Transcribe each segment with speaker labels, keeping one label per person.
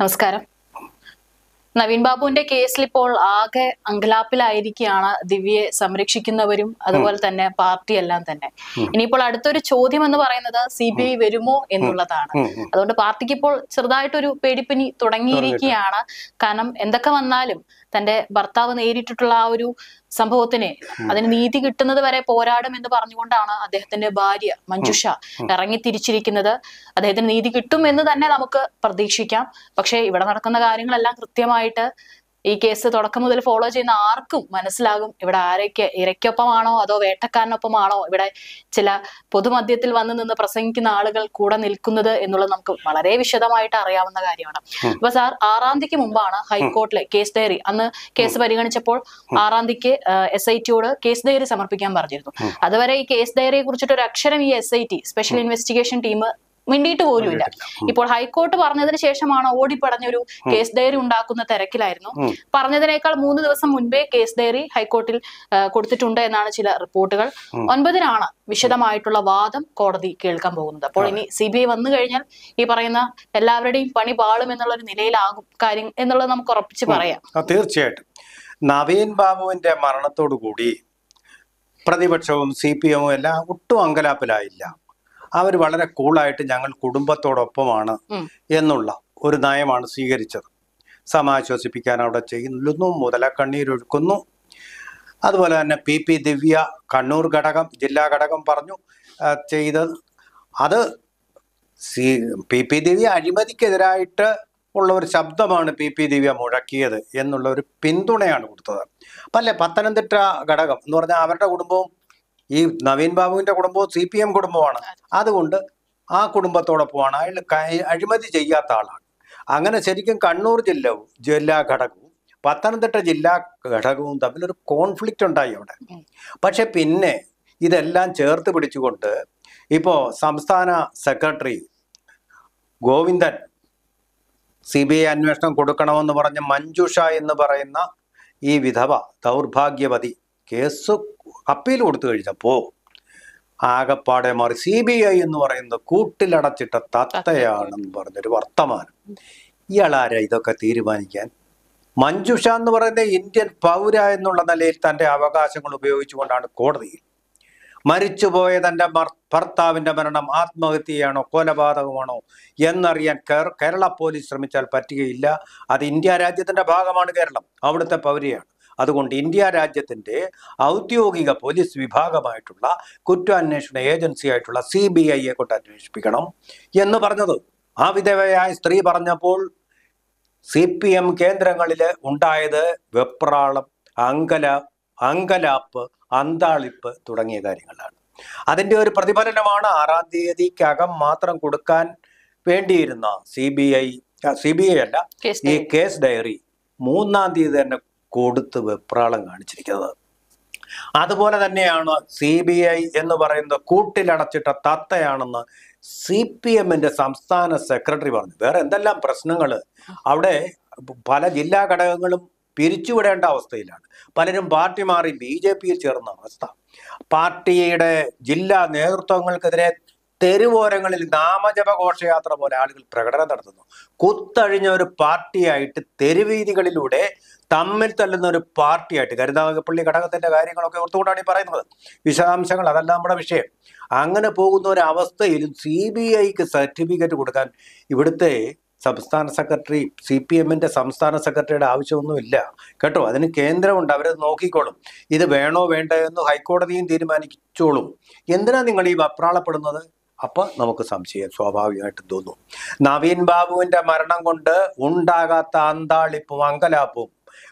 Speaker 1: നമസ്കാരം നവീൻ ബാബുവിന്റെ കേസിൽ ഇപ്പോൾ ആകെ അങ്കലാപ്പിലായിരിക്കുകയാണ് ദിവ്യയെ സംരക്ഷിക്കുന്നവരും അതുപോലെ തന്നെ പാർട്ടി എല്ലാം തന്നെ ഇനിയിപ്പോൾ അടുത്തൊരു ചോദ്യം എന്ന് പറയുന്നത് സി ബി ഐ വരുമോ എന്നുള്ളതാണ് അതുകൊണ്ട് പാർട്ടിക്ക് ഇപ്പോൾ ചെറുതായിട്ടൊരു പേടിപ്പിനി തുടങ്ങിയിരിക്കുകയാണ് കാരണം എന്തൊക്കെ വന്നാലും തന്റെ ഭർത്താവ് നേരിട്ടിട്ടുള്ള ആ ഒരു സംഭവത്തിന് അതിന് നീതി കിട്ടുന്നത് വരെ പോരാടും എന്ന് പറഞ്ഞുകൊണ്ടാണ് അദ്ദേഹത്തിന്റെ ഭാര്യ മഞ്ജുഷ ഇറങ്ങി തിരിച്ചിരിക്കുന്നത് അദ്ദേഹത്തിന് നീതി കിട്ടും എന്ന് തന്നെ നമുക്ക് പ്രതീക്ഷിക്കാം പക്ഷേ ഇവിടെ നടക്കുന്ന കാര്യങ്ങളെല്ലാം കൃത്യമായിട്ട് ഈ കേസ് തുടക്കം മുതൽ ഫോളോ ചെയ്യുന്ന ആർക്കും മനസ്സിലാകും ഇവിടെ ആരൊക്കെ ഇരയ്ക്കൊപ്പമാണോ അതോ വേട്ടക്കാരനൊപ്പമാണോ ഇവിടെ ചില പൊതുമധ്യത്തിൽ വന്നു നിന്ന് പ്രസംഗിക്കുന്ന ആളുകൾ കൂടെ നിൽക്കുന്നത് എന്നുള്ളത് നമുക്ക് വളരെ വിശദമായിട്ട് അറിയാവുന്ന കാര്യമാണ് അപ്പൊ സാർ ആറാം തീയതിക്ക് മുമ്പാണ് ഹൈക്കോർട്ടിലെ കേസ് ഡയറി അന്ന് കേസ് പരിഗണിച്ചപ്പോൾ ആറാം തീയതിക്ക് എസ് ഐ ടിയോട് കേസ് ഡയറി സമർപ്പിക്കാൻ പറഞ്ഞിരുന്നു അതുവരെ ഈ കേസ് ഡയറിയെ കുറിച്ചിട്ട് ഒരു അക്ഷരം ഈ S I T special investigation team മിണ്ടിയിട്ട് പോലുമില്ല ഇപ്പോൾ ഹൈക്കോർട്ട് പറഞ്ഞതിന് ശേഷമാണ് ഓടിപ്പടഞ്ഞൊരു കേസ് ഡയറി ഉണ്ടാക്കുന്ന തിരക്കിലായിരുന്നു പറഞ്ഞതിനേക്കാൾ മൂന്ന് ദിവസം മുൻപേ കേസ് ഡയറി ഹൈക്കോർട്ടിൽ കൊടുത്തിട്ടുണ്ട് എന്നാണ് ചില റിപ്പോർട്ടുകൾ ഒൻപതിനാണ് വിശദമായിട്ടുള്ള വാദം കോടതി കേൾക്കാൻ പോകുന്നത് അപ്പോൾ ഇനി സി ബി ഐ വന്നു കഴിഞ്ഞാൽ ഈ പറയുന്ന എല്ലാവരുടെയും പണി പാളും എന്നുള്ള ഒരു നിലയിലാകും കാര്യം എന്നുള്ളത് നമുക്ക് ഉറപ്പിച്ച് പറയാം
Speaker 2: തീർച്ചയായിട്ടും നവീൻ ബാബുവിന്റെ മരണത്തോടു കൂടി പ്രതിപക്ഷവും സി പി എമ്മും എല്ലാം ഒട്ടും അങ്കലാപ്പിലായില്ല അവർ വളരെ കൂളായിട്ട് ഞങ്ങൾ കുടുംബത്തോടൊപ്പമാണ് എന്നുള്ള ഒരു നയമാണ് സ്വീകരിച്ചത് സമാശ്വസിപ്പിക്കാൻ അവിടെ ചെയ്യുന്നു കണ്ണീരൊഴുക്കുന്നു അതുപോലെ തന്നെ പി പി ദിവ്യ കണ്ണൂർ ഘടകം ജില്ലാ ഘടകം പറഞ്ഞു ചെയ്തത് അത് സി പി പി ദിവ്യ അഴിമതിക്കെതിരായിട്ട് ഉള്ള ഒരു ശബ്ദമാണ് പി പി ദിവ്യ മുഴക്കിയത് എന്നുള്ള ഒരു പിന്തുണയാണ് കൊടുത്തത് അപ്പം അല്ലേ പത്തനംതിട്ട ഘടകം എന്ന് പറഞ്ഞാൽ അവരുടെ കുടുംബവും ഈ നവീൻ ബാബുവിന്റെ കുടുംബവും സി പി എം കുടുംബമാണ് അതുകൊണ്ട് ആ കുടുംബത്തോടൊപ്പമാണ് അയാൾ അഴിമതി ചെയ്യാത്ത ആളാണ് അങ്ങനെ ശരിക്കും കണ്ണൂർ ജില്ലവും ജില്ലാ ഘടകവും പത്തനംതിട്ട ജില്ലാ ഘടകവും തമ്മിൽ ഒരു കോൺഫ്ലിക്റ്റ് ഉണ്ടായി അവിടെ പക്ഷെ പിന്നെ ഇതെല്ലാം ചേർത്ത് പിടിച്ചുകൊണ്ട് ഇപ്പോൾ സംസ്ഥാന secretary Govindan C B I അന്വേഷണം കൊടുക്കണമെന്ന് പറഞ്ഞ മഞ്ജുഷ എന്ന് പറയുന്ന ഈ വിധവ ദൗർഭാഗ്യവതി കേസ് അപ്പീൽ കൊടുത്തു കഴിഞ്ഞപ്പോൾ ആകപ്പാടെ മാറി സി ബി ഐ എന്ന് പറയുന്ന കൂട്ടിലടച്ചിട്ട തത്തയാണെന്ന് പറഞ്ഞൊരു വർത്തമാനം ഇയാളാരാ ഇതൊക്കെ തീരുമാനിക്കാൻ മഞ്ജുഷ എന്ന് പറയുന്ന ഇന്ത്യൻ പൗര എന്നുള്ള നിലയിൽ തൻ്റെ അവകാശങ്ങൾ ഉപയോഗിച്ചുകൊണ്ടാണ് കോടതിയിൽ മരിച്ചുപോയ തൻ്റെ ഭർത്താവിൻ്റെ മരണം ആത്മഹത്യയാണോ കൊലപാതകമാണോ എന്നറിയാൻ കേരള പോലീസ് ശ്രമിച്ചാൽ പറ്റുകയില്ല അത് ഇന്ത്യ രാജ്യത്തിൻ്റെ ഭാഗമാണ് കേരളം അവിടുത്തെ പൗരയാണ് അതുകൊണ്ട് ഇന്ത്യ രാജ്യത്തിൻ്റെ ഔദ്യോഗിക പോലീസ് വിഭാഗമായിട്ടുള്ള കുറ്റാന്വേഷണ ആയിട്ടുള്ള സി ബി ഐയെ കൊണ്ട് അന്വേഷിപ്പിക്കണം എന്ന് പറഞ്ഞത് ആ വിധവയായ സ്ത്രീ പറഞ്ഞപ്പോൾ സി പി എം കേന്ദ്രങ്ങളിൽ ഉണ്ടായത് വെപ്രാളം അങ്കല അങ്കലാപ്പ് അന്താളിപ്പ് തുടങ്ങിയ കാര്യങ്ങളാണ് അതിൻ്റെ ഒരു പ്രതിഫലനമാണ് ആറാം തീയതിക്കകം മാത്രം കൊടുക്കാൻ വേണ്ടിയിരുന്ന C B I C B I അല്ല ഈ കേസ് ഡയറി മൂന്നാം തീയതി തന്നെ കൊടുത്ത് വെപ്രാളം കാണിച്ചിരിക്കുന്നത് അതുപോലെ തന്നെയാണ് സി ബി ഐ എന്ന് പറയുന്ന കൂട്ടിലടച്ചിട്ട തത്തയാണെന്ന് സി പി എമ്മിന്റെ സംസ്ഥാന സെക്രട്ടറി പറഞ്ഞു വേറെ എന്തെല്ലാം പ്രശ്നങ്ങൾ അവിടെ പല ജില്ലാ ഘടകങ്ങളും പിരിച്ചുവിടേണ്ട അവസ്ഥയിലാണ് പലരും പാർട്ടി മാറി ബി ജെ പിയിൽ ചേർന്ന അവസ്ഥ പാർട്ടിയുടെ ജില്ലാ നേതൃത്വങ്ങൾക്കെതിരെ തെരുവോരങ്ങളിൽ നാമജപ ഘോഷയാത്ര പോലെ ആളുകൾ പ്രകടനം നടത്തുന്നു കുത്തഴിഞ്ഞ ഒരു പാർട്ടിയായിട്ട് തെരുവീതികളിലൂടെ തമ്മിൽ തല്ലുന്ന ഒരു പാർട്ടിയായിട്ട് കരുനാഗപ്പള്ളി ഘടകത്തിന്റെ കാര്യങ്ങളൊക്കെ ഓർത്തുകൊണ്ടാണ് ഈ പറയുന്നത് വിശദാംശങ്ങൾ അതല്ല നമ്മുടെ വിഷയം അങ്ങനെ പോകുന്ന ഒരു അവസ്ഥയിലും സി ബി ഐക്ക് സർട്ടിഫിക്കറ്റ് കൊടുക്കാൻ ഇവിടുത്തെ സംസ്ഥാന സെക്രട്ടറി സി പി എമ്മിൻ്റെ സംസ്ഥാന സെക്രട്ടറിയുടെ ആവശ്യമൊന്നുമില്ല കേട്ടോ അതിന് കേന്ദ്രമുണ്ട് അവരത് നോക്കിക്കോളും ഇത് വേണോ വേണ്ടോ എന്ന് ഹൈക്കോടതിയും തീരുമാനിച്ചോളും എന്തിനാ നിങ്ങൾ ഈ അപ്രാളപ്പെടുന്നത് അപ്പം നമുക്ക് സംശയം സ്വാഭാവികമായിട്ട് തോന്നും നവീൻ ബാബുവിൻ്റെ മരണം കൊണ്ട് ഉണ്ടാകാത്ത അന്താളിപ്പും അങ്കലാപ്പും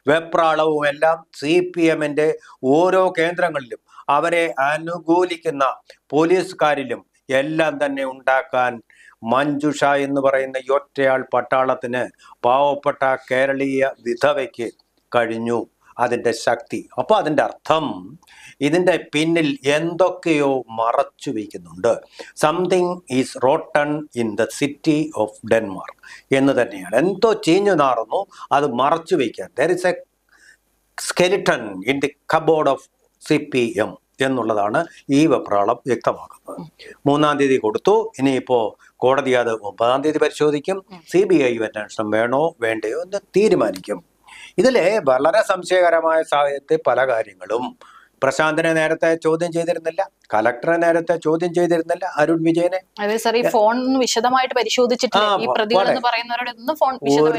Speaker 2: വെപ്രാളവും എല്ലാം സി പി എമ്മിൻ്റെ ഓരോ കേന്ദ്രങ്ങളിലും അവരെ അനുകൂലിക്കുന്ന പോലീസുകാരിലും എല്ലാം തന്നെ ഉണ്ടാക്കാൻ മഞ്ജുഷ എന്ന് പറയുന്ന ഒറ്റയാൾ പട്ടാളത്തിന് പാവപ്പെട്ട കേരളീയ വിധവയ്ക്ക് കഴിഞ്ഞു അതിൻ്റെ ശക്തി അപ്പോൾ അതിൻ്റെ അർത്ഥം ഇതിൻ്റെ പിന്നിൽ എന്തൊക്കെയോ മറച്ചു വയ്ക്കുന്നുണ്ട് something is rotten in the city of Denmark എന്ന് തന്നെയാണ് എന്തോ ചീഞ്ഞു നാറുന്നു അത് മറച്ചു വയ്ക്കുക there is a skeleton in the cupboard of C P M എന്നുള്ളതാണ് ഈ വെപ്രാളം വ്യക്തമാക്കുന്നത് മൂന്നാം തീയതി കൊടുത്തു ഇനിയിപ്പോൾ കോടതി അത് ഒമ്പതാം തീയതി പരിശോധിക്കും സി ബി ഐ അന്വേഷണം വേണോ വേണ്ടയോ എന്ന് തീരുമാനിക്കും ഇതിലെ വളരെ സംശയകരമായ സാഹചര്യത്തിൽ പല കാര്യങ്ങളും പ്രശാന്തിനെ നേരത്തെ ചോദ്യം ചെയ്തിരുന്നില്ല കലക്ടറെ നേരത്തെ ചോദ്യം ചെയ്തിരുന്നില്ല അരുൺ വിജയനെ
Speaker 1: ഈ വിശദമായിട്ട് പരിശോധിച്ചിട്ടില്ല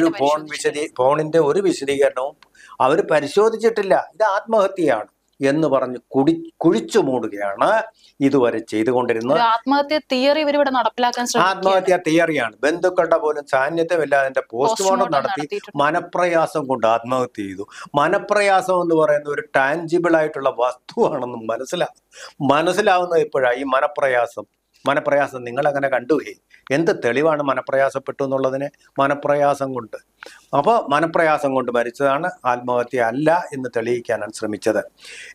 Speaker 1: ഒരു
Speaker 2: ഫോൺ വിശദീ ഫോണിന്റെ ഒരു വിശദീകരണവും അവർ പരിശോധിച്ചിട്ടില്ല ഇത് ആത്മഹത്യയാണ് എന്ന് പറഞ്ഞ് കുടി കുഴിച്ചു മൂടുകയാണ് ഇതുവരെ ചെയ്തുകൊണ്ടിരുന്നത്
Speaker 1: ആത്മഹത്യ തിയറി ഇവരിവിടെ നടപ്പിലാക്കാൻ ആത്മഹത്യ
Speaker 2: തിയറിയാണ് ബന്ധുക്കളുടെ പോലും സാന്നിധ്യമില്ലാതെ അതിന്റെ പോസ്റ്റ്മോർട്ടം നടത്തി മനപ്രയാസം കൊണ്ട് ആത്മഹത്യ ചെയ്തു മനപ്രയാസം എന്ന് പറയുന്ന ഒരു ടാഞ്ചിബിൾ ആയിട്ടുള്ള വസ്തുവാണെന്ന് മനസ്സിലാവും മനസ്സിലാവുന്നത് ഇപ്പോഴാണ് ഈ മനപ്രയാസം മനപ്രയാസം നിങ്ങളങ്ങനെ കണ്ടുപോയി എന്ത് തെളിവാണ് മനപ്രയാസപ്പെട്ടു എന്നുള്ളതിന് മനപ്രയാസം കൊണ്ട് അപ്പോൾ മനപ്രയാസം കൊണ്ട് മരിച്ചതാണ് ആത്മഹത്യ അല്ല എന്ന് തെളിയിക്കാനാണ് ശ്രമിച്ചത്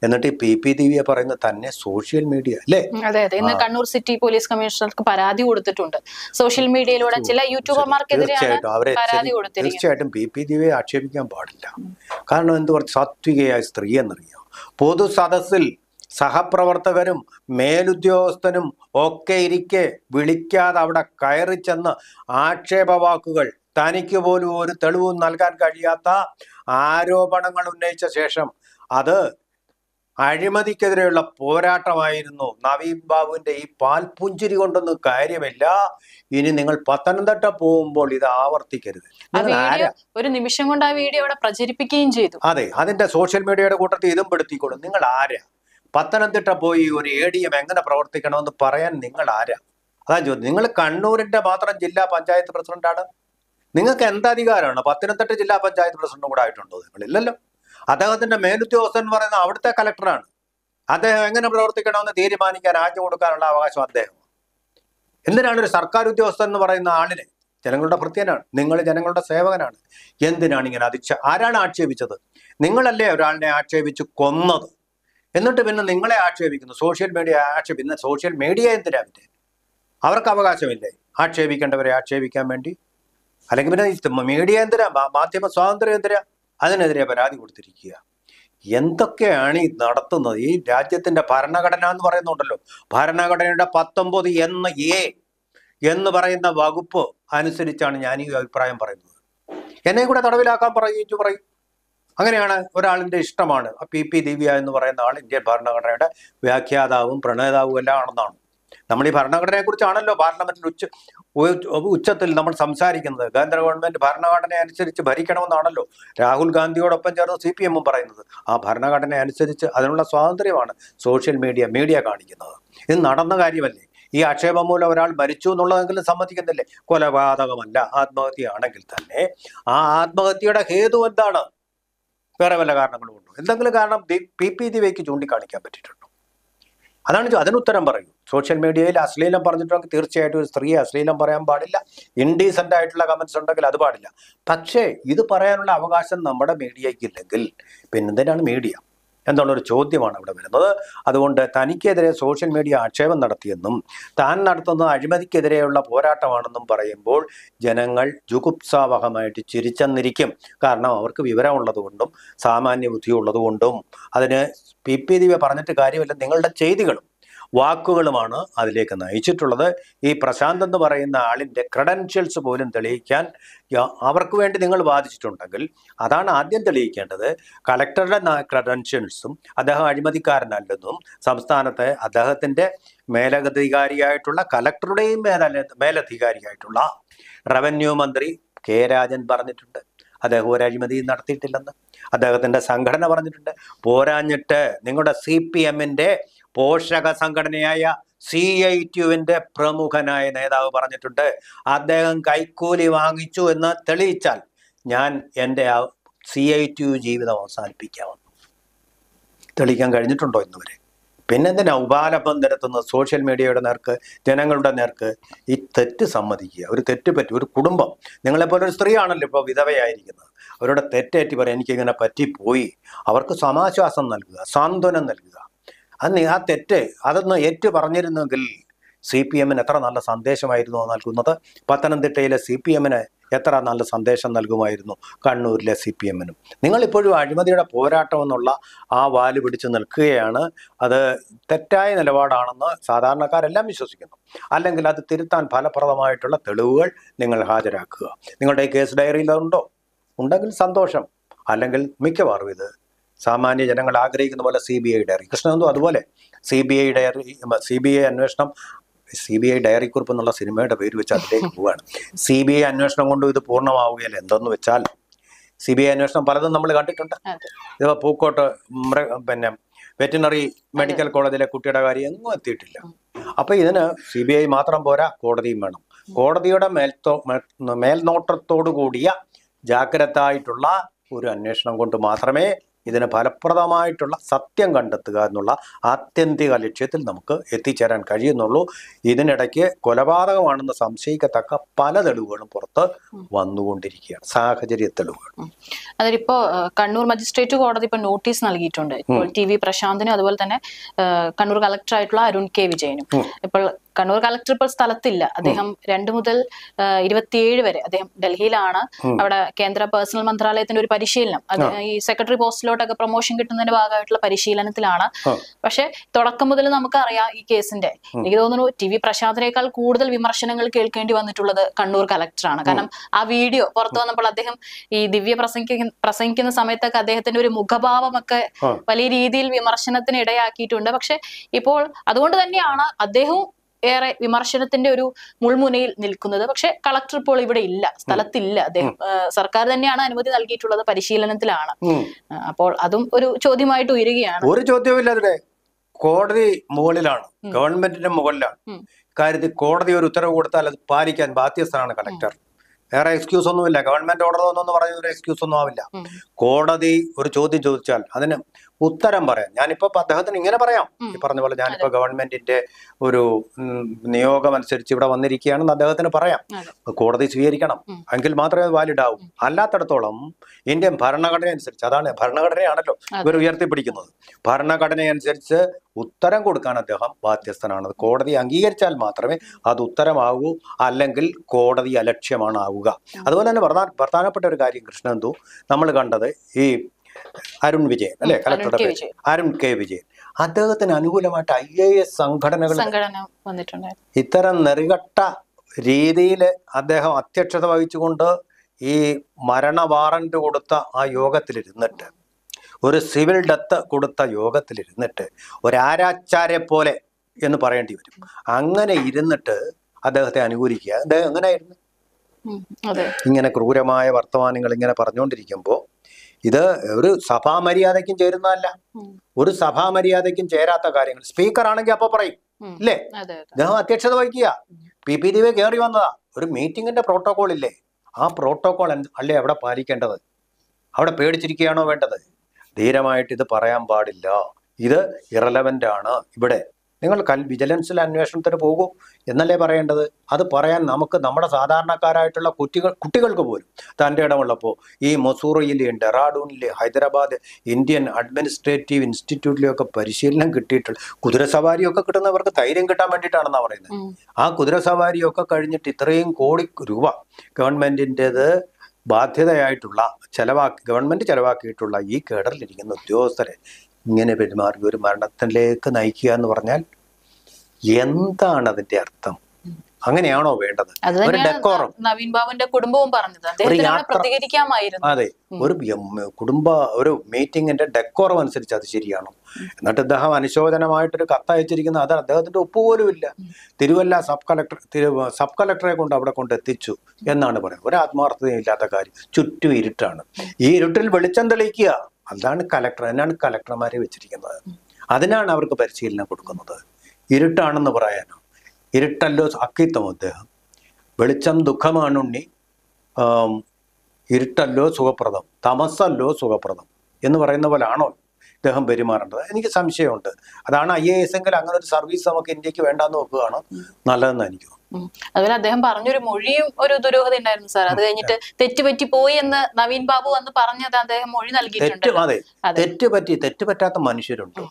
Speaker 2: എന്നിട്ട് പി പി ദിവ്യ പറയുന്ന തന്നെ സോഷ്യൽ മീഡിയ അല്ലേ
Speaker 1: അതെ അതെ ഇന്ന് കണ്ണൂർ സിറ്റി പോലീസ് കമ്മീഷണർക്ക് പരാതി കൊടുത്തിട്ടുണ്ട് സോഷ്യൽ മീഡിയയിലൂടെ ചില യൂട്യൂബർമാർക്കെതിരെയാണ് അവരെ തീർച്ചയായിട്ടും
Speaker 2: പി പി ദിവ്യയെ ആക്ഷേപിക്കാൻ പാടില്ല കാരണം എന്ത് കുറച്ച് സാത്വികയായ സ്ത്രീ എന്നറിയാം പൊതു സദസ്സിൽ സഹപ്രവർത്തകരും മേലുദ്യോഗസ്ഥനും ഒക്കെ ഇരിക്കെ വിളിക്കാതെ അവിടെ കയറി ചെന്ന് ആക്ഷേപവാക്കുകൾ തനിക്ക് പോലും ഒരു തെളിവും നൽകാൻ കഴിയാത്ത ആരോപണങ്ങൾ ഉന്നയിച്ച ശേഷം അത് അഴിമതിക്കെതിരെയുള്ള പോരാട്ടമായിരുന്നു നവീൻ ബാബുവിന്റെ ഈ പാൽപുഞ്ചിരി കൊണ്ടൊന്നും കാര്യമില്ല ഇനി നിങ്ങൾ പത്തനംതിട്ട പോകുമ്പോൾ ഇത് ആവർത്തിക്കരുത്
Speaker 1: ഒരു നിമിഷം കൊണ്ട് ആ വീഡിയോ അവിടെ പ്രചരിപ്പിക്കുകയും ചെയ്തു
Speaker 2: അതെ അതിന്റെ സോഷ്യൽ മീഡിയയുടെ കൂട്ടത്തിൽ ഇതും പെടുത്തിക്കോളും നിങ്ങൾ ആരാ പത്തനംതിട്ട പോയി ഒരു എ ഡി എം എങ്ങനെ പ്രവർത്തിക്കണമെന്ന് പറയാൻ നിങ്ങൾ ആരാ അതാ ചോദ്യം നിങ്ങൾ കണ്ണൂരിന്റെ മാത്രം ജില്ലാ പഞ്ചായത്ത് പ്രസിഡന്റാണ് നിങ്ങൾക്ക് എന്ത് അധികാരമാണ് പത്തനംതിട്ട ജില്ലാ പഞ്ചായത്ത് പ്രസിഡന്റും കൂടെ ആയിട്ടുണ്ടോ ഇല്ലല്ലോ അദ്ദേഹത്തിന്റെ മേലുദ്യോഗസ്ഥൻ എന്ന് പറയുന്നത് അവിടുത്തെ കലക്ടറാണ് അദ്ദേഹം എങ്ങനെ പ്രവർത്തിക്കണമെന്ന് തീരുമാനിക്കാൻ ആജ്ഞ കൊടുക്കാനുള്ള അവകാശം അദ്ദേഹം എന്തിനാണ് ഒരു സർക്കാർ ഉദ്യോഗസ്ഥൻ എന്ന് പറയുന്ന ആളിനെ ജനങ്ങളുടെ ഭൃത്യനാണ് നിങ്ങൾ ജനങ്ങളുടെ സേവകനാണ് എന്തിനാണ് ഇങ്ങനെ അതിച്ച ആരാണ് ആക്ഷേപിച്ചത് നിങ്ങളല്ലേ ഒരാളിനെ ആക്ഷേപിച്ച് കൊന്നത് എന്നിട്ട് പിന്നെ നിങ്ങളെ ആക്ഷേപിക്കുന്നു സോഷ്യൽ മീഡിയ ആക്ഷേപിക്കുന്ന സോഷ്യൽ മീഡിയ എന്തിനാ പിന്നെ അവർക്ക് അവകാശമില്ലേ ആക്ഷേപിക്കേണ്ടവരെ ആക്ഷേപിക്കാൻ വേണ്ടി അല്ലെങ്കിൽ പിന്നെ മീഡിയ എന്തിനാ മാധ്യമ സ്വാതന്ത്ര്യം എന്തിനാ അതിനെതിരെ പരാതി കൊടുത്തിരിക്കുക എന്തൊക്കെയാണ് ഈ നടത്തുന്നത് ഈ രാജ്യത്തിന്റെ ഭരണഘടന എന്ന് പറയുന്നുണ്ടല്ലോ ഭരണഘടനയുടെ പത്തൊമ്പത് എന്ന എ എന്ന് പറയുന്ന വകുപ്പ് അനുസരിച്ചാണ് ഞാൻ ഈ അഭിപ്രായം പറയുന്നത് എന്നെ കൂടെ തടവിലാക്കാൻ ചോദിച്ചു പറയും അങ്ങനെയാണ് ഒരാളിൻ്റെ ഇഷ്ടമാണ് പി പി ദിവ്യ എന്ന് പറയുന്ന ആൾ ഇന്ത്യൻ ഭരണഘടനയുടെ വ്യാഖ്യാതാവും പ്രണേതാവും എല്ലാം ആണെന്നാണ് നമ്മൾ ഈ ഭരണഘടനയെക്കുറിച്ചാണല്ലോ പാർലമെന്റിൽ ഉച്ച ഉച്ചത്തിൽ നമ്മൾ സംസാരിക്കുന്നത് കേന്ദ്ര ഗവൺമെന്റ് ഭരണഘടന അനുസരിച്ച് ഭരിക്കണമെന്നാണല്ലോ രാഹുൽ ഗാന്ധിയോടൊപ്പം ചേർന്ന് സി പി എമ്മും പറയുന്നത് ആ ഭരണഘടന അനുസരിച്ച് അതിനുള്ള സ്വാതന്ത്ര്യമാണ് സോഷ്യൽ മീഡിയ മീഡിയ കാണിക്കുന്നത് ഇത് നടന്ന കാര്യമല്ലേ ഈ ആക്ഷേപം മൂലം ഒരാൾ മരിച്ചു എന്നുള്ളതെങ്കിലും സമ്മതിക്കുന്നില്ലേ കൊലപാതകമല്ല ആത്മഹത്യയാണെങ്കിൽ തന്നെ ആ ആത്മഹത്യയുടെ ഹേതു എന്താണ് വേറെ വല്ല കാരണങ്ങളും ഉണ്ടോ എന്തെങ്കിലും കാരണം പി പി ദിവയ്ക്ക് ചൂണ്ടിക്കാണിക്കാൻ പറ്റിയിട്ടുണ്ടോ അതാണ് അതിനുത്തരം പറയൂ സോഷ്യൽ മീഡിയയിൽ അശ്ലീലം പറഞ്ഞിട്ടുണ്ടെങ്കിൽ തീർച്ചയായിട്ടും ഒരു സ്ത്രീയെ അശ്ലീലം പറയാൻ പാടില്ല ഇൻഡീസെൻ്റ് ആയിട്ടുള്ള കമൻസ് ഉണ്ടെങ്കിൽ അത് പാടില്ല പക്ഷേ ഇത് പറയാനുള്ള അവകാശം നമ്മുടെ മീഡിയയ്ക്ക് ഇല്ലെങ്കിൽ പിന്നെന്തിനാണ് മീഡിയ എന്നുള്ളൊരു ചോദ്യമാണ് ഇവിടെ വരുന്നത് അതുകൊണ്ട് തനിക്കെതിരെ സോഷ്യൽ മീഡിയ ആക്ഷേപം നടത്തിയെന്നും താൻ നടത്തുന്ന അഴിമതിക്കെതിരെയുള്ള പോരാട്ടമാണെന്നും പറയുമ്പോൾ ജനങ്ങൾ ജുഗുപ്സാവഹമായിട്ട് ചിരിച്ചെന്നിരിക്കും കാരണം അവർക്ക് വിവരമുള്ളതുകൊണ്ടും സാമാന്യ ബുദ്ധിയുള്ളതുകൊണ്ടും അതിന് പി പി ദിവ്യ പറഞ്ഞിട്ട് കാര്യമില്ല നിങ്ങളുടെ ചെയ്തികളും വാക്കുകളുമാണ് അതിലേക്ക് നയിച്ചിട്ടുള്ളത് ഈ പ്രശാന്ത് എന്ന് പറയുന്ന ആളിൻ്റെ ക്രെഡൻഷ്യൽസ് പോലും തെളിയിക്കാൻ അവർക്ക് വേണ്ടി നിങ്ങൾ വാദിച്ചിട്ടുണ്ടെങ്കിൽ അതാണ് ആദ്യം തെളിയിക്കേണ്ടത് കലക്ടറുടെ ക്രെഡൻഷ്യൽസും അദ്ദേഹം അഴിമതിക്കാരനല്ലെന്നും സംസ്ഥാനത്തെ അദ്ദേഹത്തിൻ്റെ മേലധികാരിയായിട്ടുള്ള കലക്ടറുടെയും മേല മേലധികാരിയായിട്ടുള്ള റവന്യൂ മന്ത്രി കെ രാജൻ പറഞ്ഞിട്ടുണ്ട് അദ്ദേഹം ഒരു അഴിമതിയും നടത്തിയിട്ടില്ലെന്ന് അദ്ദേഹത്തിൻ്റെ സംഘടന പറഞ്ഞിട്ടുണ്ട് പോരാഞ്ഞിട്ട് നിങ്ങളുടെ സി പി എമ്മിൻ്റെ പോഷക സംഘടനയായ സി ഐ ടിയുവിന്റെ പ്രമുഖനായ നേതാവ് പറഞ്ഞിട്ടുണ്ട് അദ്ദേഹം കൈക്കൂലി വാങ്ങിച്ചു എന്ന് തെളിയിച്ചാൽ ഞാൻ എൻ്റെ ആ സി ഐ ടി യു ജീവിതം അവസാനിപ്പിക്കാമെന്ന് തെളിയിക്കാൻ കഴിഞ്ഞിട്ടുണ്ടോ ഇന്നുവരെ പിന്നെന്തിനാ ഉപാലഭം നിരത്തുന്നത് സോഷ്യൽ മീഡിയയുടെ നേർക്ക് ജനങ്ങളുടെ നേർക്ക് ഈ തെറ്റ് സമ്മതിക്കുക ഒരു തെറ്റ് പറ്റി ഒരു കുടുംബം നിങ്ങളെപ്പോലെ ഒരു സ്ത്രീയാണല്ലോ ഇപ്പോൾ വിധവയായിരിക്കുന്നത് അവരുടെ തെറ്റേറ്റി പറയാൻ എനിക്കിങ്ങനെ പറ്റിപ്പോയി അവർക്ക് സമാശ്വാസം നൽകുക സാന്ത്വനം നൽകുക അന്ന് ആ തെറ്റ് അതൊന്ന് ഏറ്റു പറഞ്ഞിരുന്നെങ്കിൽ സി പി എമ്മിന് എത്ര നല്ല സന്ദേശമായിരുന്നു നൽകുന്നത് പത്തനംതിട്ടയിലെ സി പി എമ്മിന് എത്ര നല്ല സന്ദേശം നൽകുമായിരുന്നു കണ്ണൂരിലെ സി പി എമ്മിനും നിങ്ങളിപ്പോഴും അഴിമതിയുടെ പോരാട്ടം എന്നുള്ള ആ വാല് പിടിച്ച് നിൽക്കുകയാണ് അത് തെറ്റായ നിലപാടാണെന്ന് സാധാരണക്കാരെല്ലാം വിശ്വസിക്കുന്നു അല്ലെങ്കിൽ അത് തിരുത്താൻ ഫലപ്രദമായിട്ടുള്ള തെളിവുകൾ നിങ്ങൾ ഹാജരാക്കുക നിങ്ങളുടെ കേസ് ഡയറിയിൽ ഉണ്ടെങ്കിൽ സന്തോഷം അല്ലെങ്കിൽ മിക്കവാറും ഇത് സാമാന്യ ജനങ്ങൾ ആഗ്രഹിക്കുന്ന പോലെ C B I diary Krishnanandu അതുപോലെ C B I diary C B I അന്വേഷണം C B I diary Kurippu എന്നുള്ള സിനിമയുടെ പേര് വെച്ച് അതിലേക്ക് പോവുകയാണ് സി ബി ഐ അന്വേഷണം കൊണ്ട് ഇത് പൂർണ്ണമാവുകയല്ല എന്തെന്ന് വെച്ചാൽ സി ബി ഐ അന്വേഷണം പലതും നമ്മൾ കണ്ടിട്ടുണ്ട് ഇതിപ്പോൾ പൂക്കോട്ട് പിന്നെ വെറ്റിനറി മെഡിക്കൽ കോളേജിലെ കുട്ടിയുടെ കാര്യം എങ്ങും എത്തിയിട്ടില്ല അപ്പോൾ ഇതിന് സി ബി ഐ മാത്രം പോരാ കോടതിയും വേണം കോടതിയുടെ മേൽത്തോ മേൽനോട്ടത്തോടു കൂടിയ ജാഗ്രതായിട്ടുള്ള ഒരു അന്വേഷണം കൊണ്ട് മാത്രമേ ഇതിന് ഫലപ്രദമായിട്ടുള്ള സത്യം കണ്ടെത്തുക എന്നുള്ള ആത്യന്തിക ലക്ഷ്യത്തിൽ നമുക്ക് എത്തിച്ചേരാൻ കഴിയുന്നുള്ളൂ ഇതിനിടയ്ക്ക് കൊലപാതകമാണെന്ന് സംശയിക്കത്തക്ക പല തെളിവുകളും പുറത്ത് വന്നുകൊണ്ടിരിക്കുകയാണ് സാഹചര്യ തെളിവുകൾ
Speaker 1: അതിലിപ്പോ കണ്ണൂർ മജിസ്ട്രേറ്റ് കോടതി ഇപ്പൊ നോട്ടീസ് നൽകിയിട്ടുണ്ട് ടി വി പ്രശാന്തിനും അതുപോലെ തന്നെ കണ്ണൂർ കളക്ടർ ആയിട്ടുള്ള അരുൺ കെ വിജയനും ഇപ്പോൾ കണ്ണൂർ കളക്ടർ ഇപ്പോൾ സ്ഥലത്തില്ല അദ്ദേഹം രണ്ട് മുതൽ ഇരുപത്തിയേഴ് വരെ അദ്ദേഹം ഡൽഹിയിലാണ് അവിടെ കേന്ദ്ര പേഴ്സണൽ മന്ത്രാലയത്തിന്റെ ഒരു പരിശീലനം അത് ഈ സെക്രട്ടറി പോസ്റ്റിലോട്ടൊക്കെ പ്രൊമോഷൻ കിട്ടുന്നതിന്റെ ഭാഗമായിട്ടുള്ള പരിശീലനത്തിലാണ് പക്ഷെ തുടക്കം മുതൽ നമുക്കറിയാം ഈ കേസിന്റെ എനിക്ക് തോന്നുന്നു ടി വി പ്രശാന്തിനേക്കാൾ കൂടുതൽ വിമർശനങ്ങൾ കേൾക്കേണ്ടി വന്നിട്ടുള്ളത് കണ്ണൂർ കളക്ടറാണ് കാരണം ആ വീഡിയോ പുറത്തു വന്നപ്പോൾ അദ്ദേഹം ഈ ദിവ്യ പ്രസംഗിക്കുന്ന പ്രസംഗിക്കുന്ന സമയത്തൊക്കെ അദ്ദേഹത്തിന്റെ ഒരു മുഖഭാവമൊക്കെ വലിയ രീതിയിൽ വിമർശനത്തിന് ഇടയാക്കിയിട്ടുണ്ട് പക്ഷെ ഇപ്പോൾ അതുകൊണ്ട് തന്നെയാണ് അദ്ദേഹവും ഏറെ വിമർശനത്തിന്റെ ഒരു മുൾമുനയിൽ നിൽക്കുന്നത് പക്ഷെ കളക്ടർ ഇപ്പോൾ ഇവിടെ ഇല്ല സ്ഥലത്തില്ല അദ്ദേഹം സർക്കാർ തന്നെയാണ് അനുമതി നൽകിയിട്ടുള്ളത് പരിശീലനത്തിലാണ് അപ്പോൾ അതും ഒരു ചോദ്യമായിട്ട് ഉയരുകയാണ് ഒരു
Speaker 2: ചോദ്യവുമില്ല കോടതി മുകളിലാണ് ഗവൺമെന്റിന്റെ മുകളിലാണ് കാര്യത്തിൽ കോടതി ഒരു ഉത്തരവ് കൊടുത്താൽ അത് പാലിക്കാൻ ബാധ്യസ്ഥനാണ് കളക്ടർ വേറെ എക്സ്ക്യൂസ് ഒന്നുമില്ല ഗവൺമെന്റ് ഓർഡർ ഒന്നും പറഞ്ഞു ഒരു എക്സ്ക്യൂസ് ഒന്നും ആവില്ല കോടതി ഒരു ചോദ്യം ചോദിച്ചാൽ അതിന് ഉത്തരം പറയാം ഞാനിപ്പോ അദ്ദേഹത്തിന് ഇങ്ങനെ പറയാം ഈ പറഞ്ഞ പോലെ ഞാനിപ്പോ ഗവൺമെന്റിന്റെ ഒരു നിയോഗം അനുസരിച്ച് ഇവിടെ വന്നിരിക്കുകയാണെന്ന് അദ്ദേഹത്തിന് പറയാം കോടതി സ്വീകരിക്കണം എങ്കിൽ മാത്രമേ വാലിഡ് ആവൂ അല്ലാത്തടത്തോളം ഇന്ത്യൻ ഭരണഘടന അനുസരിച്ച് അതാണ് ഭരണഘടനയാണല്ലോ ഇവർ ഉയർത്തിപ്പിടിക്കുന്നത് ഭരണഘടന അനുസരിച്ച് ഉത്തരം കൊടുക്കാൻ അദ്ദേഹം ബാധ്യസ്ഥനാണ് കോടതി അംഗീകരിച്ചാൽ മാത്രമേ അത് ഉത്തരമാകൂ അല്ലെങ്കിൽ കോടതി അലക്ഷ്യമാണ് ആവുക അതുപോലെ തന്നെ പ്രധാനപ്പെട്ട ഒരു കാര്യം കൃഷ്ണന്തു നമ്മൾ കണ്ടത് ഈ അരുൺ വിജയൻ അല്ലെ കലക്ടറുടെ പേര് അരുൺ കെ വിജയൻ അദ്ദേഹത്തിന് അനുകൂലമായിട്ട് ഐ എ എസ് സംഘടനകൾ ഇത്തരം നെറികട്ട രീതിയിൽ അദ്ദേഹം അധ്യക്ഷത വഹിച്ചുകൊണ്ട് ഈ മരണ വാറന്റ് കൊടുത്ത ആ യോഗത്തിലിരുന്നിട്ട് ഒരു സിവിൽ ഡെത്ത് കൊടുത്ത യോഗത്തിലിരുന്നിട്ട് ഒരാരാച്ചാരെ പോലെ എന്ന് പറയേണ്ടി വരും അങ്ങനെ ഇരുന്നിട്ട് അദ്ദേഹത്തെ അനുകൂലിക്കുക അദ്ദേഹം എങ്ങനെയായിരുന്നു ഇങ്ങനെ ക്രൂരമായ വർത്തമാനങ്ങൾ ഇങ്ങനെ പറഞ്ഞുകൊണ്ടിരിക്കുമ്പോൾ ഇത് ഒരു സഭാ മര്യാദയ്ക്കും ചേരുന്നതല്ല ഒരു സഭാ മര്യാദയ്ക്കും ചേരാത്ത കാര്യങ്ങൾ സ്പീക്കർ ആണെങ്കിൽ അപ്പൊ പറയും അല്ലേ അദ്ദേഹം അധ്യക്ഷത വഹിക്കുക പി പി ദിവ കയറി വന്നതാ ഒരു മീറ്റിംഗിന്റെ പ്രോട്ടോകോൾ ഇല്ലേ ആ പ്രോട്ടോകോൾ അല്ലേ അവിടെ പാലിക്കേണ്ടത് അവിടെ പേടിച്ചിരിക്കുകയാണോ വേണ്ടത് ധീരമായിട്ട് ഇത് പറയാൻ പാടില്ല ഇത് ഇറലവൻ്റ് ആണ് ഇവിടെ നിങ്ങൾ കൽ വിജിലൻസിൽ അന്വേഷണത്തിന് പോകൂ എന്നല്ലേ പറയേണ്ടത് അത് പറയാൻ നമുക്ക് നമ്മുടെ സാധാരണക്കാരായിട്ടുള്ള കുട്ടികൾ കുട്ടികൾക്ക് പോലും തൻ്റെ ഇടമുള്ളപ്പോൾ ഈ മൊസൂറിയിലെ ഡെറാഡൂണിലെ ഹൈദരാബാദ് ഇന്ത്യൻ അഡ്മിനിസ്ട്രേറ്റീവ് ഇൻസ്റ്റിറ്റ്യൂട്ടിലൊക്കെ പരിശീലനം കിട്ടിയിട്ടുള്ള കുതിരസവാരിയൊക്കെ കിട്ടുന്നവർക്ക് ധൈര്യം കിട്ടാൻ വേണ്ടിയിട്ടാണെന്നാണ് പറയുന്നത് ആ കുതിരസവാരിയൊക്കെ കഴിഞ്ഞിട്ട് ഇത്രയും കോടി രൂപ ഗവൺമെൻറ്റിൻ്റേത് ബാധ്യതയായിട്ടുള്ള ചെലവാക്കി ഗവൺമെൻറ് ചെലവാക്കിയിട്ടുള്ള ഈ കേഡറിലിരിക്കുന്ന ഉദ്യോഗസ്ഥരെ ഇങ്ങനെ പെരുമാറി ഒരു മരണത്തിലേക്ക് നയിക്കുക എന്ന് പറഞ്ഞാൽ എന്താണ് അതിന്റെ അർത്ഥം അങ്ങനെയാണോ വേണ്ടത് ഒരു ഡെക്കോറം
Speaker 1: നവീൻ ബാബുന്റെ കുടുംബവും പറഞ്ഞത് അതെ
Speaker 2: ഒരു കുടുംബ ഒരു മീറ്റിംഗിന്റെ ഡെക്കോറം അനുസരിച്ച് അത് ശരിയാണോ എന്നിട്ട് അദ്ദേഹം അനുശോചനമായിട്ടൊരു കത്തയച്ചിരിക്കുന്ന അത് അദ്ദേഹത്തിന്റെ ഒപ്പ് പോലും ഇല്ല തിരുവല്ല സബ് കളക്ടർ തിരു സബ് കളക്ടറെ കൊണ്ട് അവിടെ കൊണ്ട് എത്തിച്ചു എന്നാണ് പറയുന്നത് ഒരു ആത്മാർത്ഥതയില്ലാത്ത കാര്യം ചുറ്റും ഇരുട്ടാണ് ഈ ഇരുട്ടിൽ വെളിച്ചം തെളിയിക്കുക അതാണ് കലക്ടർ അതിനാണ് കലക്ടർമാരെ വെച്ചിരിക്കുന്നത് അതിനാണ് അവർക്ക് പരിശീലനം കൊടുക്കുന്നത് ഇരുട്ടാണെന്ന് പറയാനോ ഇരുട്ടല്ലോ അക്കിത്തം അദ്ദേഹം വെളിച്ചം ദുഃഖമാണുണ്ണി ഇരുട്ടല്ലോ സുഖപ്രദം തമസല്ലോ സുഖപ്രദം എന്ന് പറയുന്ന പോലെ ആണോ ഇദ്ദേഹം പെരുമാറേണ്ടത് എനിക്ക് സംശയമുണ്ട് അതാണ് ഐ എ എസ് എങ്കിൽ അങ്ങനെ ഒരു സർവീസ് നമുക്ക് ഇന്ത്യക്ക് വേണ്ടാന്ന് നോക്കുകയാണ് നല്ലതെന്ന് എനിക്ക്
Speaker 1: അതുപോലെ അദ്ദേഹം പറഞ്ഞൊരു മൊഴിയും ഒരു ദുരൂഹത ഉണ്ടായിരുന്നു സാർ അത് കഴിഞ്ഞിട്ട് തെറ്റുപറ്റി പോയി എന്ന് നവീൻ ബാബു വന്ന് പറഞ്ഞത് അദ്ദേഹം മൊഴി നൽകിയിട്ടുണ്ട്
Speaker 2: തെറ്റുപറ്റി തെറ്റുപറ്റാത്ത മനുഷ്യരുണ്ട്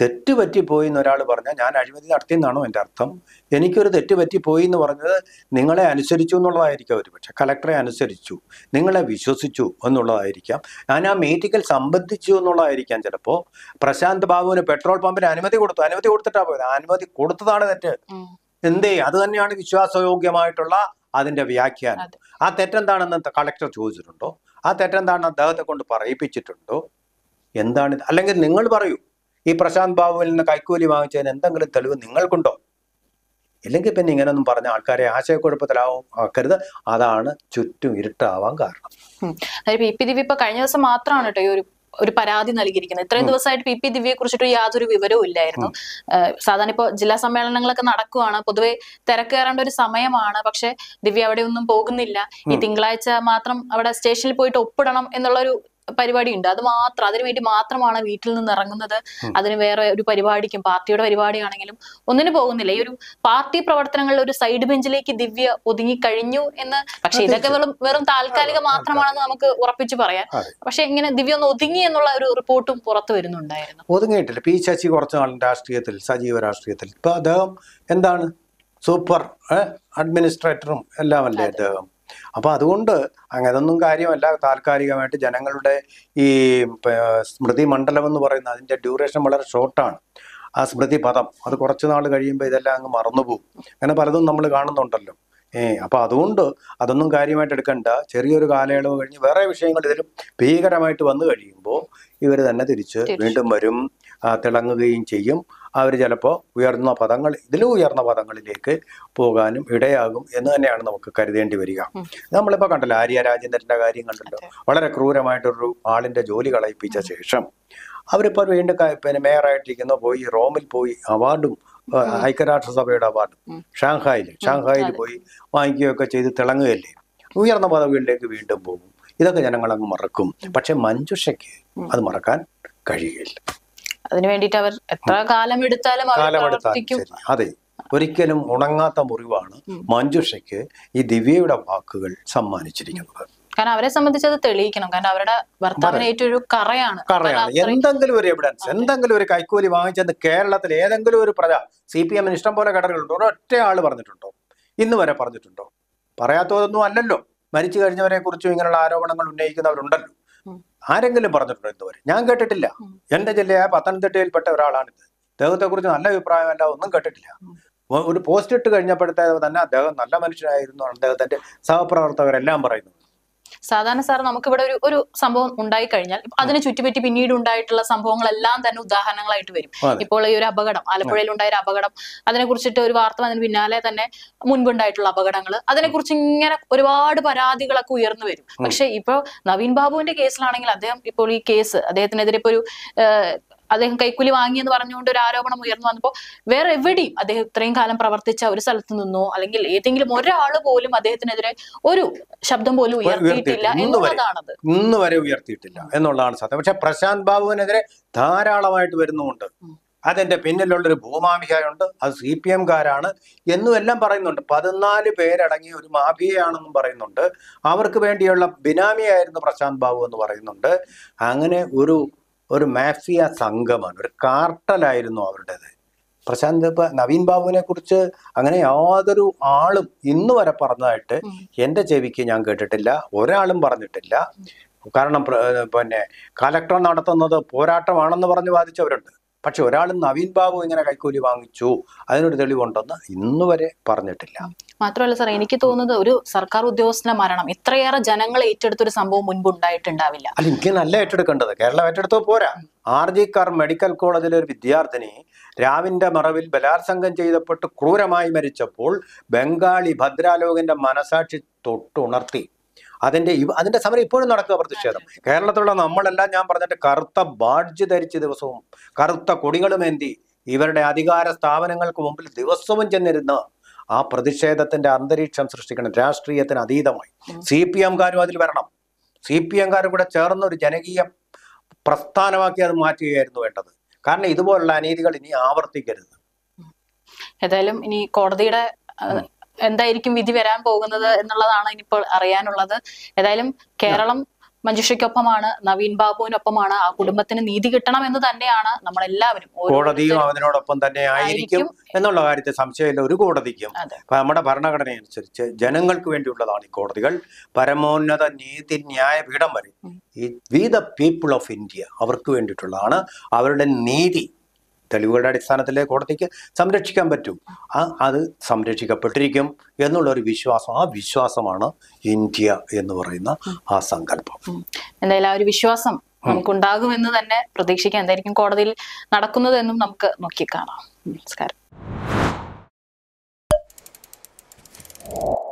Speaker 2: തെറ്റുപറ്റി പോയി എന്ന് ഒരാൾ പറഞ്ഞാൽ ഞാൻ അഴിമതി എന്നാണോ എൻ്റെ അർത്ഥം എനിക്കൊരു തെറ്റുപറ്റി പോയി എന്ന് പറഞ്ഞത് നിങ്ങളെ അനുസരിച്ചു എന്നുള്ളതായിരിക്കാം ഒരു പക്ഷേ കലക്ടറെ അനുസരിച്ചു നിങ്ങളെ വിശ്വസിച്ചു എന്നുള്ളതായിരിക്കാം ഞാൻ ആ മീറ്റിങ്ങിൽ സംബന്ധിച്ചു എന്നുള്ളതായിരിക്കാം ചിലപ്പോൾ പ്രശാന്ത് ബാബുവിന് പെട്രോൾ പമ്പിന് അനുമതി കൊടുത്തു അനുമതി കൊടുത്തിട്ടാണ് പോയത് അനുമതി കൊടുത്തതാണ് തെറ്റ് എന്തേ അത് തന്നെയാണ് വിശ്വാസയോഗ്യമായിട്ടുള്ള അതിന്റെ വ്യാഖ്യാനം ആ തെറ്റെന്താണെന്ന് കളക്ടർ ചോദിച്ചിട്ടുണ്ടോ ആ തെറ്റെന്താണെന്ന് അദ്ദേഹത്തെ കൊണ്ട് പറയിപ്പിച്ചിട്ടുണ്ടോ എന്താണ് അല്ലെങ്കിൽ നിങ്ങൾ പറയൂ ഈ പ്രശാന്ത് ബാബുവിൽ നിന്ന് കൈക്കൂലി വാങ്ങിച്ചതിന് എന്തെങ്കിലും തെളിവ് നിങ്ങൾക്കുണ്ടോ ഇല്ലെങ്കിൽ പിന്നെ ഇങ്ങനൊന്നും പറഞ്ഞ ആൾക്കാരെ ആശയക്കുഴപ്പത്തിലാവും ആക്കരുത് അതാണ് ചുറ്റും ഇരുട്ടാവാൻ
Speaker 1: കാരണം ഇപ്പൊ കഴിഞ്ഞ ദിവസം മാത്രമാണ് കേട്ടോ ഈ ഒരു ഒരു പരാതി നൽകിയിരിക്കുന്നത് ഇത്രയും ദിവസമായിട്ട് പി പി ദിവ്യയെ കുറിച്ചിട്ട് യാതൊരു വിവരവും ഇല്ലായിരുന്നു സാധാരണ ഇപ്പോൾ ജില്ലാ സമ്മേളനങ്ങളൊക്കെ നടക്കുവാണ് പൊതുവെ തിരക്കേറേണ്ട ഒരു സമയമാണ് പക്ഷെ ദിവ്യ അവിടെ ഒന്നും പോകുന്നില്ല ഈ തിങ്കളാഴ്ച മാത്രം അവിടെ സ്റ്റേഷനിൽ പോയിട്ട് ഒപ്പിടണം എന്നുള്ള ഒരു പരിപാടിയുണ്ട് അത് മാത്രം അതിനു വേണ്ടി മാത്രമാണ് വീട്ടിൽ നിന്ന് ഇറങ്ങുന്നത് അതിന് വേറെ ഒരു പരിപാടിക്കും പാർട്ടിയുടെ പരിപാടിയാണെങ്കിലും ഒന്നിനു പോകുന്നില്ല ഈ ഒരു പാർട്ടി പ്രവർത്തനങ്ങളിൽ ഒരു സൈഡ് ബെഞ്ചിലേക്ക് ദിവ്യ ഒതുങ്ങി കഴിഞ്ഞു എന്ന് പക്ഷെ ഇതൊക്കെ വെറും വെറും താൽക്കാലിക മാത്രമാണെന്ന് നമുക്ക് ഉറപ്പിച്ചു പറയാം പക്ഷെ ഇങ്ങനെ ദിവ്യ ഒന്ന് ഒതുങ്ങി എന്നുള്ള ഒരു റിപ്പോർട്ടും പുറത്തു വരുന്നുണ്ടായിരുന്നു
Speaker 2: ഒതുങ്ങിയിട്ടില്ല പി ശശി കുറച്ചു നാളും രാഷ്ട്രീയത്തിൽ സജീവ രാഷ്ട്രീയത്തിൽ ഇപ്പൊ അദ്ദേഹം എന്താണ് സൂപ്പർ അഡ്മിനിസ്ട്രേറ്ററും എല്ലാം അല്ലേ അദ്ദേഹം അപ്പോൾ അതുകൊണ്ട് അങ്ങനൊന്നും കാര്യമല്ല താൽക്കാലികമായിട്ട് ജനങ്ങളുടെ ഈ സ്മൃതി മണ്ഡലം എന്ന് പറയുന്ന അതിൻ്റെ ഡ്യൂറേഷൻ വളരെ ഷോർട്ടാണ് ആ സ്മൃതി പദം അത് കുറച്ച് നാൾ കഴിയുമ്പോൾ ഇതെല്ലാം അങ്ങ് മറന്നുപോകും അങ്ങനെ പലതും നമ്മൾ കാണുന്നുണ്ടല്ലോ ഏ അപ്പൊ അതുകൊണ്ട് അതൊന്നും കാര്യമായിട്ട് എടുക്കണ്ട ചെറിയൊരു കാലയളവ് കഴിഞ്ഞ് വേറെ വിഷയങ്ങൾ ഇതിലും ഭീകരമായിട്ട് വന്നു കഴിയുമ്പോൾ ഇവർ തന്നെ തിരിച്ച് വീണ്ടും വരും തിളങ്ങുകയും ചെയ്യും അവർ ചിലപ്പോൾ ഉയർന്ന പദങ്ങൾ ഇതിലും ഉയർന്ന പദങ്ങളിലേക്ക് പോകാനും ഇടയാകും എന്ന് തന്നെയാണ് നമുക്ക് കരുതേണ്ടി വരിക നമ്മളിപ്പോൾ കണ്ടല്ലോ ആര്യ രാജേന്ദ്രൻ്റെ കാര്യം കണ്ടല്ലോ വളരെ ക്രൂരമായിട്ടൊരു ആളിൻ്റെ ജോലി കളയിപ്പിച്ച ശേഷം അവരിപ്പോൾ വീണ്ടും പിന്നെ മേയറായിട്ടിരിക്കുന്ന പോയി റോമിൽ പോയി അവാർഡും ഐക്യരാഷ്ട്രസഭയുടെ അവാർഡും ഷാങ്ഹായിൽ ഷാങ്ഹായിൽ പോയി വാങ്ങിക്കുകയൊക്കെ ചെയ്ത് തിളങ്ങുകയല്ലേ ഉയർന്ന പദവികളിലേക്ക് വീണ്ടും പോകും ഇതൊക്കെ ജനങ്ങളങ്ങ് മറക്കും പക്ഷെ മഞ്ജുഷയ്ക്ക് അത് മറക്കാൻ കഴിയുകയില്ല
Speaker 1: അതിനു വേണ്ടിയിട്ട് അവർ എത്ര കാലം എടുത്താലും കാലമെടുത്താലും
Speaker 2: അതെ ഒരിക്കലും ഉണങ്ങാത്ത മുറിവാണ് മഞ്ജുഷയ്ക്ക് ഈ ദിവ്യയുടെ വാക്കുകൾ സമ്മാനിച്ചിരിക്കുന്നത്
Speaker 1: കാരണം അവരെ സംബന്ധിച്ച് അത് തെളിയിക്കണം കാരണം അവരുടെ ഭർത്താവിന് ഏറ്റവും ഒരു കറയാണ് കറയാണ്
Speaker 2: എന്തെങ്കിലും ഒരു എവിഡൻസ് എന്തെങ്കിലും ഒരു കൈക്കൂലി വാങ്ങിച്ചെന്ന് കേരളത്തിൽ ഏതെങ്കിലും ഒരു പ്രജ സി പി എമ്മിന് ഇഷ്ടം പോലെ ഘടകങ്ങളുണ്ടോ ഒരൊറ്റ ആള് പറഞ്ഞിട്ടുണ്ടോ ഇന്ന് വരെ പറഞ്ഞിട്ടുണ്ടോ പറയാത്തതൊന്നും അല്ലല്ലോ മരിച്ചു കഴിഞ്ഞവരെ കുറിച്ചും ഇങ്ങനെയുള്ള ആരോപണങ്ങൾ ഉന്നയിക്കുന്നവരുണ്ടല്ലോ ആരെങ്കിലും പറഞ്ഞിട്ടുണ്ടോ ഇതുവരെ ഞാൻ കേട്ടിട്ടില്ല എന്റെ ജില്ലയായ പത്തനംതിട്ടയിൽപ്പെട്ട ഒരാളാണിത് കുറിച്ച് നല്ല അഭിപ്രായമല്ല ഒന്നും കേട്ടിട്ടില്ല ഒരു പോസ്റ്റ് ഇട്ട് കഴിഞ്ഞപ്പോഴത്തെ തന്നെ അദ്ദേഹം നല്ല മനുഷ്യനായിരുന്നു അദ്ദേഹത്തിന്റെ സഹപ്രവർത്തകരെല്ലാം പറയുന്നു
Speaker 1: സാധാരണ സാർ നമുക്കിവിടെ ഒരു ഒരു സംഭവം ഉണ്ടായി കഴിഞ്ഞാൽ അതിനെ ചുറ്റിപ്പറ്റി പിന്നീട് ഉണ്ടായിട്ടുള്ള സംഭവങ്ങളെല്ലാം തന്നെ ഉദാഹരണങ്ങളായിട്ട് വരും ഇപ്പോൾ ഈ ഒരു അപകടം ആലപ്പുഴയിൽ ഉണ്ടായ ഒരു അപകടം അതിനെ കുറിച്ചിട്ട് ഒരു വാർത്ത വന്നതിന് പിന്നാലെ തന്നെ മുൻപുണ്ടായിട്ടുള്ള അപകടങ്ങൾ അതിനെക്കുറിച്ച് ഇങ്ങനെ ഒരുപാട് പരാതികളൊക്കെ ഉയർന്നു വരും പക്ഷെ ഇപ്പോൾ നവീൻ ബാബുവിന്റെ കേസിലാണെങ്കിൽ അദ്ദേഹം ഇപ്പോൾ ഈ കേസ് അദ്ദേഹത്തിനെതിരെ ഇപ്പോൾ ഒരു അദ്ദേഹം കൈക്കൂലി വാങ്ങിയെന്ന് പറഞ്ഞുകൊണ്ട് ഒരു ആരോപണം ഉയർന്നു വന്നപ്പോൾ വേറെ എവിടെയും അദ്ദേഹം ഇത്രയും കാലം പ്രവർത്തിച്ച ഒരു സ്ഥലത്ത് നിന്നോ അല്ലെങ്കിൽ ഏതെങ്കിലും ഒരാൾ പോലും അദ്ദേഹത്തിനെതിരെ ഒരു ശബ്ദം പോലും ഉയർത്തിയിട്ടില്ല എന്നുള്ളതാണത് ഇന്ന് വരെ
Speaker 2: ഉയർത്തിയിട്ടില്ല എന്നുള്ളതാണ് സത്യം പക്ഷെ പ്രശാന്ത് ബാബുവിനെതിരെ ധാരാളമായിട്ട് വരുന്നുമുണ്ട് അതിൻ്റെ പിന്നിലുള്ളൊരു ഭൂമാഫിയയുണ്ട് അത് സി പി എംകാരാണ് എന്നും എല്ലാം പറയുന്നുണ്ട് പതിനാല് പേരടങ്ങിയ ഒരു മാഫിയയാണെന്നും പറയുന്നുണ്ട് അവർക്ക് വേണ്ടിയുള്ള ബിനാമിയായിരുന്നു പ്രശാന്ത് ബാബു എന്ന് പറയുന്നുണ്ട് അങ്ങനെ ഒരു ഒരു മാഫിയ സംഘമാണ് ഒരു കാർട്ടലായിരുന്നു അവരുടേത് പ്രശാന്ത് ഇപ്പൊ നവീൻ ബാബുവിനെ കുറിച്ച് അങ്ങനെ യാതൊരു ആളും ഇന്ന് വരെ പറഞ്ഞതായിട്ട് എന്റെ ചെവിക്ക് ഞാൻ കേട്ടിട്ടില്ല ഒരാളും പറഞ്ഞിട്ടില്ല കാരണം പിന്നെ കലക്ടർ നടത്തുന്നത് പോരാട്ടമാണെന്ന് പറഞ്ഞ് വാദിച്ചവരുണ്ട് പക്ഷെ ഒരാൾ നവീൻ ബാബു ഇങ്ങനെ കൈക്കൂലി വാങ്ങിച്ചു അതിനൊരു തെളിവുണ്ടെന്ന് ഇന്ന് വരെ പറഞ്ഞിട്ടില്ല
Speaker 1: മാത്രമല്ല സാർ എനിക്ക് തോന്നുന്നത് ഒരു സർക്കാർ ഉദ്യോഗസ്ഥന മരണം ഇത്രയേറെ ജനങ്ങൾ ഏറ്റെടുത്ത ഒരു സംഭവം മുൻപ് ഉണ്ടായിട്ടുണ്ടാവില്ല
Speaker 2: അല്ല ഇങ്ങനല്ല ഏറ്റെടുക്കേണ്ടത് കേരളം ഏറ്റെടുത്തോ പോരാ ആർ ജി കാർ മെഡിക്കൽ കോളേജിലെ ഒരു വിദ്യാർത്ഥിനി രാവിന്റെ മറവിൽ ബലാത്സംഗം ചെയ്തപ്പെട്ട് ക്രൂരമായി മരിച്ചപ്പോൾ ബംഗാളി ഭദ്രാലോകന്റെ മനസാക്ഷി തൊട്ടുണർത്തി അതിന്റെ അതിന്റെ സമരം ഇപ്പോഴും നടക്കുക പ്രതിഷേധം കേരളത്തിലുള്ള നമ്മളെല്ലാം ഞാൻ പറഞ്ഞിട്ട് കറുത്ത ബാഡ്ജ് ധരിച്ച് ദിവസവും കറുത്ത കൊടികളുമേന്തി ഇവരുടെ അധികാര സ്ഥാപനങ്ങൾക്ക് മുമ്പിൽ ദിവസവും ചെന്നിരുന്ന ആ പ്രതിഷേധത്തിന്റെ അന്തരീക്ഷം സൃഷ്ടിക്കണം രാഷ്ട്രീയത്തിന് അതീതമായി സി പി എംകാരും അതിൽ വരണം സി പി എംകാരും കൂടെ ചേർന്ന ഒരു ജനകീയ പ്രസ്ഥാനമാക്കി അത് മാറ്റുകയായിരുന്നു വേണ്ടത് കാരണം ഇതുപോലുള്ള അനീതികൾ ഇനി ആവർത്തിക്കരുത്
Speaker 1: ഏതായാലും ഇനി കോടതിയുടെ എന്തായിരിക്കും വിധി വരാൻ പോകുന്നത് എന്നുള്ളതാണ് ഇനിയിപ്പോൾ അറിയാനുള്ളത് ഏതായാലും കേരളം മഞ്ജുഷയ്ക്കൊപ്പമാണ് നവീൻ ബാബുവിനൊപ്പമാണ് ആ കുടുംബത്തിന് നീതി കിട്ടണം എന്ന് തന്നെയാണ് നമ്മളെല്ലാവരും കോടതിയും
Speaker 2: അവനോടൊപ്പം തന്നെ ആയിരിക്കും എന്നുള്ള കാര്യത്തിൽ സംശയമില്ല ഒരു കോടതിക്കും നമ്മുടെ ഭരണഘടന അനുസരിച്ച് ജനങ്ങൾക്ക് വേണ്ടിയുള്ളതാണ് ഈ കോടതികൾ പരമോന്നത നീതി ന്യായ പീഠം വരെ we the people of India അവർക്ക് വേണ്ടിയിട്ടുള്ളതാണ് അവരുടെ നീതി തെളിവുകളുടെ അടിസ്ഥാനത്തിൽ കോടതിക്ക് സംരക്ഷിക്കാൻ പറ്റും അത് സംരക്ഷിക്കപ്പെട്ടിരിക്കും എന്നുള്ള ഒരു വിശ്വാസം ആ വിശ്വാസമാണ് ഇന്ത്യ എന്ന് പറയുന്ന ആ സങ്കല്പം
Speaker 1: എന്തായാലും ആ ഒരു വിശ്വാസം നമുക്കുണ്ടാകുമെന്ന് തന്നെ പ്രതീക്ഷിക്കാം എന്തായിരിക്കും കോടതിയിൽ നടക്കുന്നതെന്നും എന്നും നമുക്ക് നോക്കിക്കാണാം നമസ്കാരം